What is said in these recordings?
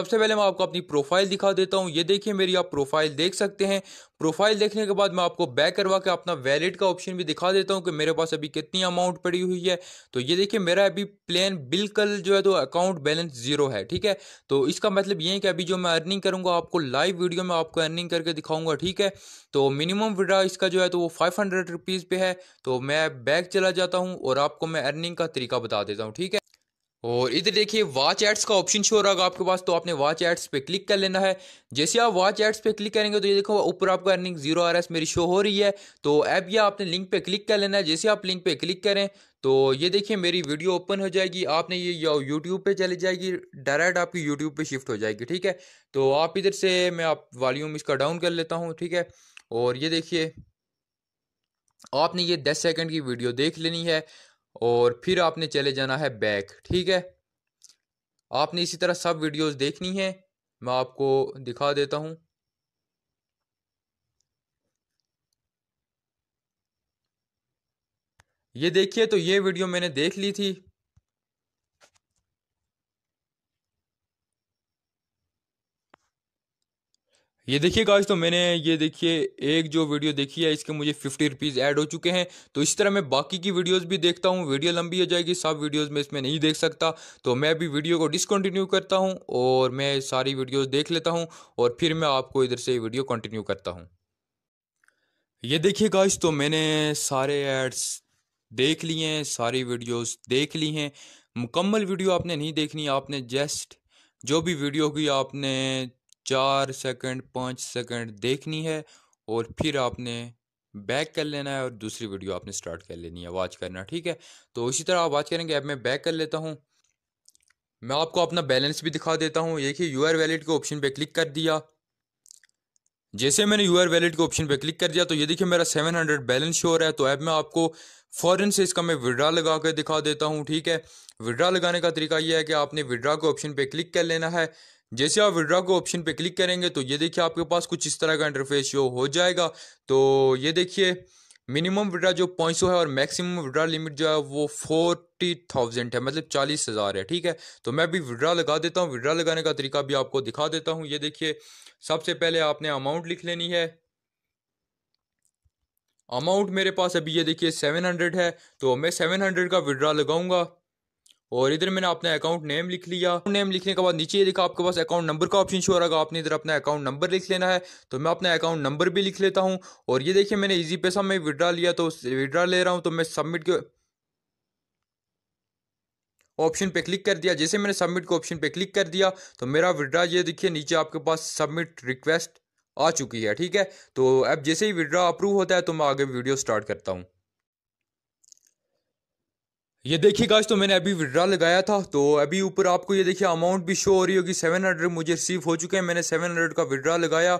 सबसे पहले मैं आपको अपनी प्रोफाइल दिखा देता हूं ये देखिए मेरी आप प्रोफाइल देख सकते हैं प्रोफाइल देखने के बाद मैं आपको बैक करवा के अपना वैलेट का ऑप्शन भी दिखा देता हूं कि मेरे पास अभी कितनी अमाउंट पड़ी हुई है तो ये देखिए मेरा अभी प्लान बिल्कुल जो है तो अकाउंट बैलेंस जीरो है ठीक है तो इसका मतलब ये है कि अभी जो मैं अर्निंग करूंगा आपको लाइव वीडियो में आपको अर्निंग करके दिखाऊंगा ठीक है तो मिनिमम विड्रा इसका जो है तो वो फाइव हंड्रेड रुपीज़ पे है तो मैं बैक चला जाता हूँ और आपको मैं अर्निंग का तरीका बता देता हूँ ठीक है और इधर देखिए वॉच एड्स का ऑप्शन शो होगा आपके पास तो आपने वॉच एड्स पे क्लिक कर लेना है जैसे आप वॉच एड्स पे क्लिक करेंगे तो ये देखो ऊपर आपका अर्निंग जीरो आर एस मेरी शो हो रही है तो ऐप या आपने लिंक पे क्लिक कर लेना है जैसे आप लिंक पे क्लिक करें तो ये देखिए मेरी वीडियो ओपन हो जाएगी आपने ये यूट्यूब पे चली जाएगी डायरेक्ट आपकी यूट्यूब पे शिफ्ट हो जाएगी ठीक है तो आप इधर से मैं आप वॉल्यूम इसका डाउन कर लेता हूँ ठीक है और ये देखिए आपने ये दस सेकंड की वीडियो देख लेनी है और फिर आपने चले जाना है बैक ठीक है आपने इसी तरह सब वीडियोस देखनी है मैं आपको दिखा देता हूं ये देखिए तो ये वीडियो मैंने देख ली थी ये देखिए गाइस तो मैंने ये देखिए एक जो वीडियो देखी है इसके मुझे फिफ्टी रुपीज़ ऐड हो चुके हैं तो इस तरह मैं बाकी की वीडियोस भी देखता हूँ वीडियो लंबी हो जाएगी सब वीडियोस में इसमें नहीं देख सकता तो मैं भी वीडियो को डिसकंटिन्यू करता हूँ और मैं सारी वीडियोस देख लेता हूँ और फिर मैं आपको इधर से वीडियो कंटिन्यू करता हूँ ये देखिए गाइस तो मैंने सारे एड्स देख लिए हैं सारी वीडियोज देख ली हैं मुकम्मल वीडियो आपने नहीं देखनी आपने जस्ट जो भी वीडियो की आपने चार सेकंड पाँच सेकंड देखनी है और फिर आपने बैक कर लेना है और दूसरी वीडियो आपने स्टार्ट कर लेनी है वॉच करना ठीक है तो इसी तरह आप वॉच करेंगे ऐप में बैक कर लेता हूँ मैं आपको अपना बैलेंस भी दिखा देता हूँ देखिए यू आर वैलेट के ऑप्शन पे क्लिक कर दिया जैसे मैंने यू आर वैलेट के ऑप्शन पे क्लिक कर दिया तो ये देखिए मेरा सेवन हंड्रेड बैलेंस शोर है तो ऐप में आपको फ़ौरन से इसका मैं विड्रा लगा कर दिखा देता हूँ ठीक है विड्रा लगाने का तरीका यह है कि आपने विड्रा के ऑप्शन पे क्लिक कर लेना है जैसे आप विड्रा को ऑप्शन पे क्लिक करेंगे तो ये देखिए आपके पास कुछ इस तरह का इंटरफेस शो हो जाएगा तो ये देखिए मिनिमम विड्रा जो पॉइंट सौ है और मैक्सिमम विड्रा लिमिट जो है वो फोर्टी थाउजेंड है मतलब चालीस हज़ार है ठीक है तो मैं भी विड्रा लगा देता हूँ विड्रा लगाने का तरीका भी आपको दिखा देता हूँ ये देखिए सबसे पहले आपने अमाउंट लिख लेनी है अमाउंट मेरे पास अभी ये देखिए सेवन हंड्रेड है तो मैं सेवन हंड्रेड का विड्रा लगाऊंगा और इधर मैंने अपना अकाउंट नेम लिख लिया नेम लिखने के बाद नीचे ये देखा आपके पास अकाउंट नंबर का ऑप्शन शो हो रहा आपने इधर अपना अकाउंट नंबर लिख लेना है तो मैं अपना अकाउंट नंबर भी लिख लेता हूँ और ये देखिए मैंने इजी पैसा में विड्रा लिया तो विड्रा ले रहा हूँ तो मैं सबमिट के ऑप्शन पे क्लिक कर दिया जैसे मैंने सबमिट के ऑप्शन पे क्लिक कर दिया तो मेरा विड्रा ये देखिए नीचे आपके पास सबमिट रिक्वेस्ट आ चुकी है ठीक है तो अब जैसे ही विड्रा अप्रूव होता है तो मैं आगे वीडियो स्टार्ट करता हूँ ये देखिए गाइस तो मैंने अभी विड्रा लगाया था तो अभी ऊपर आपको ये देखिए अमाउंट भी शो हो रही होगी सेवन हंड्रेड मुझे रिसीव हो चुके हैं मैंने सेवन हंड्रेड का विड्रा लगाया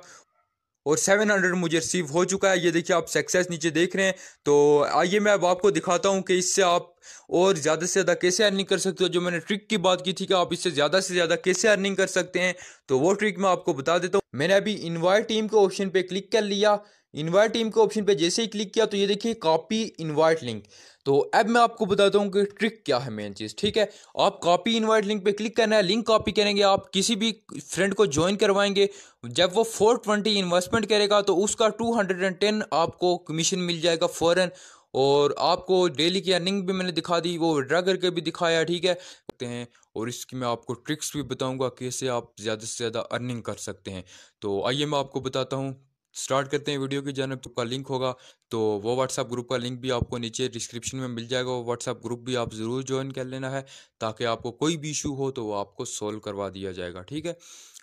और सेवन हंड्रेड मुझे रिसीव हो चुका है ये देखिए आप सक्सेस नीचे देख रहे हैं तो आइए मैं अब आपको दिखाता हूँ कि इससे आप और ज़्यादा से ज़्यादा कैसे अर्निंग कर सकते हो जो मैंने ट्रिक की बात की थी कि आप इससे ज़्यादा से ज़्यादा कैसे अर्निंग कर सकते हैं तो वो ट्रिक मैं आपको बता देता हूँ मैंने अभी इन्वाइट टीम के ऑप्शन पर क्लिक कर लिया इन्वाइट टीम के ऑप्शन पे जैसे ही क्लिक किया तो ये देखिए कॉपी इन्वाइट लिंक तो अब मैं आपको बताता हूँ कि ट्रिक क्या है मेन चीज़ ठीक है आप कॉपी इनवाइट लिंक पे क्लिक करना है लिंक कॉपी करेंगे आप किसी भी फ्रेंड को ज्वाइन करवाएंगे जब वो 420 इन्वेस्टमेंट करेगा तो उसका 210 आपको कमीशन मिल जाएगा फ़ौरन और आपको डेली की अर्निंग भी मैंने दिखा दी वो विड्रा करके भी दिखाया ठीक है हैं और इसकी मैं आपको ट्रिक्स भी बताऊंगा कैसे आप ज़्यादा से ज़्यादा अर्निंग कर सकते हैं तो आइए मैं आपको बताता हूँ स्टार्ट करते हैं वीडियो की जानब का लिंक होगा तो वो व्हाट्सअप ग्रुप का लिंक भी आपको नीचे डिस्क्रिप्शन में मिल जाएगा वो व्हाट्सअप ग्रुप भी आप ज़रूर ज्वाइन कर लेना है ताकि आपको कोई भी इशू हो तो वो आपको सॉल्व करवा दिया जाएगा ठीक है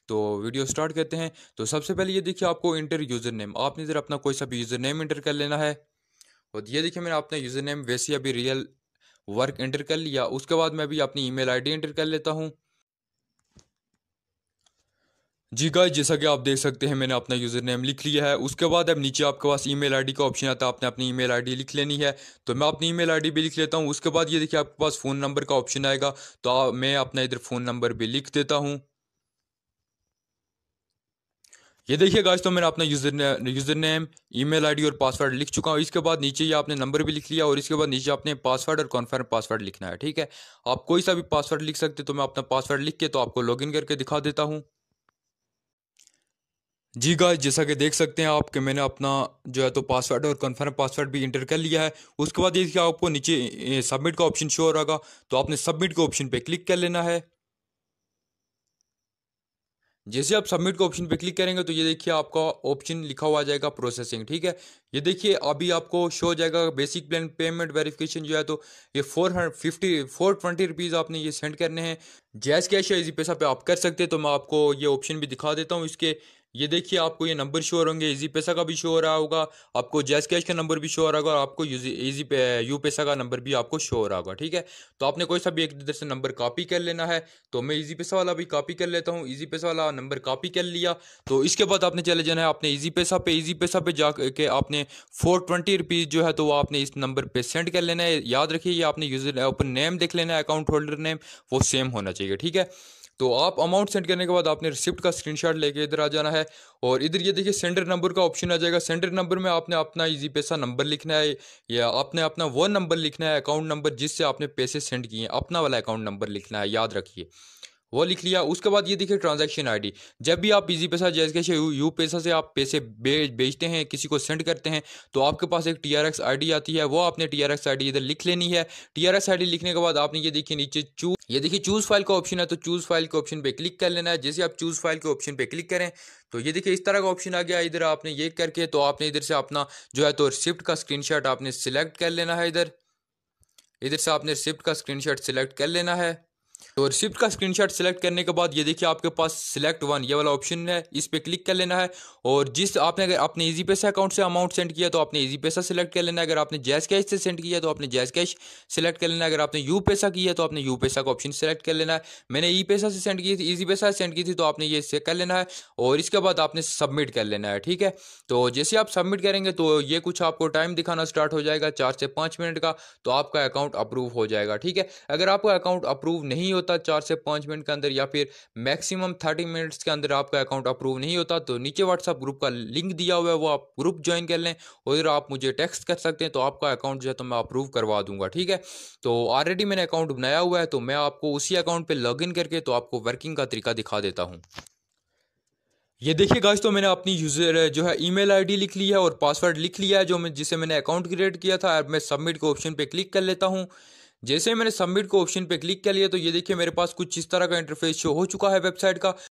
तो वीडियो स्टार्ट करते हैं तो सबसे पहले ये देखिए आपको इंटर यूज़र नेम आपने इधर अपना कोई सा भी यूज़र नेम इंटर कर लेना है और ये देखिए मैंने अपना यूज़र नेम वैसे अभी रियल वर्क इंटर कर लिया उसके बाद मैं अभी अपनी ईमेल आईडी इंटर कर लेता हूँ जी गाइस जैसा कि आप देख सकते हैं मैंने अपना यूज़र नेम लिख लिया है उसके बाद अब नीचे आपके पास ईमेल आईडी का ऑप्शन आता है आपने अपनी ईमेल आईडी लिख लेनी है तो मैं अपनी ईमेल आईडी भी लिख लेता हूं उसके बाद ये देखिए आपके पास फ़ोन नंबर का ऑप्शन आएगा तो आ, मैं अपना इधर फ़ोन नंबर भी लिख देता हूँ ये देखिए गाइस तो मैंने अपना यूज़र ने, यूज़र नेम ईमेल आईडी और पासवर्ड लिख चुका हूँ इसके बाद नीचे ये आपने नंबर भी लिख लिया और इसके बाद नीचे आपने पासवर्ड और कॉन्फर्म पासवर्ड लिखना है ठीक है आप कोई सा भी पासवर्ड लिख सकते तो मैं अपना पासवर्ड लिख के तो आपको इन करके दिखा देता हूँ जी गाइस जैसा कि देख सकते हैं आप कि मैंने अपना जो है तो पासवर्ड और कन्फर्म पासवर्ड भी इंटर कर लिया है उसके बाद देखिए आपको नीचे सबमिट का ऑप्शन शो हो रहा तो आपने सबमिट के ऑप्शन पे क्लिक कर लेना है जैसे आप सबमिट के ऑप्शन पे क्लिक करेंगे तो ये देखिए आपका ऑप्शन लिखा हुआ जाएगा प्रोसेसिंग ठीक है ये देखिए अभी आपको शो हो जाएगा बेसिक प्लान पेमेंट वेरिफिकेशन जो है तो ये four hundred fifty four twenty rupees आपने ये सेंड करने हैं जैस कैश या इजी पैसा पे आप कर सकते हैं तो मैं आपको ये ऑप्शन भी दिखा देता हूँ इसके ये देखिए आपको ये नंबर शो होंगे ईजी पैसा का भी शो हो रहा होगा आपको जैस कैश का नंबर भी शो हो रहा होगा और आपको इजी पे यू पैसा का नंबर भी आपको शो हो रहा होगा ठीक है तो आपने कोई सा भी एक इधर से नंबर कॉपी कर लेना है तो मैं इजी पैसा वाला भी कॉपी कर लेता हूँ इजी पैसा वाला नंबर कॉपी कर लिया तो इसके बाद आपने चले जाना है आपने ईजी पैसा पे ईजी पैसा पे जा के आपने फोर ट्वेंटी रुपीज़ जो है तो वो आपने इस नंबर पर सेंड कर लेना है याद रखिए आपने यूजर ओपन नेम देख लेना है अकाउंट होल्डर नेम वो सेम होना चाहिए ठीक है तो आप अमाउंट सेंड करने के बाद आपने रिसिप्ट का स्क्रीनशॉट लेके इधर आ जाना है और इधर ये देखिए सेंडर नंबर का ऑप्शन आ जाएगा सेंडर नंबर में आपने अपना इजी पैसा नंबर लिखना है या आपने अपना वो नंबर लिखना है अकाउंट नंबर जिससे आपने पैसे सेंड किए हैं अपना वाला अकाउंट नंबर लिखना है याद रखिए वो लिख लिया उसके बाद ये देखिए ट्रांजैक्शन आईडी जब भी आप इजी पैसा जैसे कैसे यू, यू पैसा से आप पैसे बेचते हैं किसी को सेंड करते हैं तो आपके पास एक टी आर एक्स आई आती है वो आपने टी आर एक्स आई इधर लिख लेनी है टी आर एक्स आई लिखने के बाद आपने ये देखिए नीचे चू ये देखिए चूज फाइल का ऑप्शन है तो चूज फाइल के ऑप्शन पे क्लिक कर लेना है जैसे आप चूज फाइल के ऑप्शन पे क्लिक करें तो ये देखिए इस तरह का ऑप्शन आ गया इधर आपने ये करके तो आपने इधर से अपना जो है तो रिसिप्ट का शॉट आपने सिलेक्ट कर लेना है इधर इधर से आपने रिसिप्ट का शॉट सिलेक्ट कर लेना है तो रिसिप्ट का स्क्रीनशॉट सेलेक्ट करने के बाद ये देखिए आपके पास सिलेक्ट वन ये वाला ऑप्शन है इस पर क्लिक कर लेना है और जिस आपने अगर आपने ईजी पैसा अकाउंट से अमाउंट सेंड किया तो आपने ईजी पैसा सेलेक्ट कर लेना है अगर आपने जैस कैश से सेंड किया तो आपने जैस कैश सेलेक्ट कर लेना है अगर आपने यू पैसा किया तो आपने यू पैसा का ऑप्शन सेलेक्ट कर लेना है मैंने ई e पैसा से सेंड की थी ईजी पैसा सेंड की थी तो आपने ये कर लेना है और इसके बाद आपने सबमिट कर लेना है ठीक है तो जैसे आप सबमिट करेंगे तो ये कुछ आपको टाइम दिखाना स्टार्ट हो जाएगा चार से पाँच मिनट का तो आपका अकाउंट अप्रूव हो जाएगा ठीक है अगर आपका अकाउंट अप्रूव नहीं नहीं होता चार से पाँच मिनट के अंदर या फिर मैक्सिमम थर्टी मिनट्स के अंदर आपका अकाउंट अप्रूव नहीं होता तो नीचे व्हाट्सअप ग्रुप का लिंक दिया हुआ है वो आप ग्रुप ज्वाइन कर लें और आप मुझे टेक्स्ट कर सकते हैं तो आपका अकाउंट जो है तो मैं अप्रूव करवा दूंगा ठीक है तो ऑलरेडी मैंने अकाउंट बनाया हुआ है तो मैं आपको उसी अकाउंट पर लॉग करके तो आपको वर्किंग का तरीका दिखा देता हूँ ये देखिए गाइस तो मैंने अपनी यूज़र जो है ईमेल आईडी लिख ली है और पासवर्ड लिख लिया है जो मैं जिसे मैंने अकाउंट क्रिएट किया था अब मैं सबमिट के ऑप्शन पे क्लिक कर लेता हूँ जैसे मैंने सबमिट को ऑप्शन पे क्लिक कर लिया तो ये देखिए मेरे पास कुछ इस तरह का इंटरफेस शो हो चुका है वेबसाइट का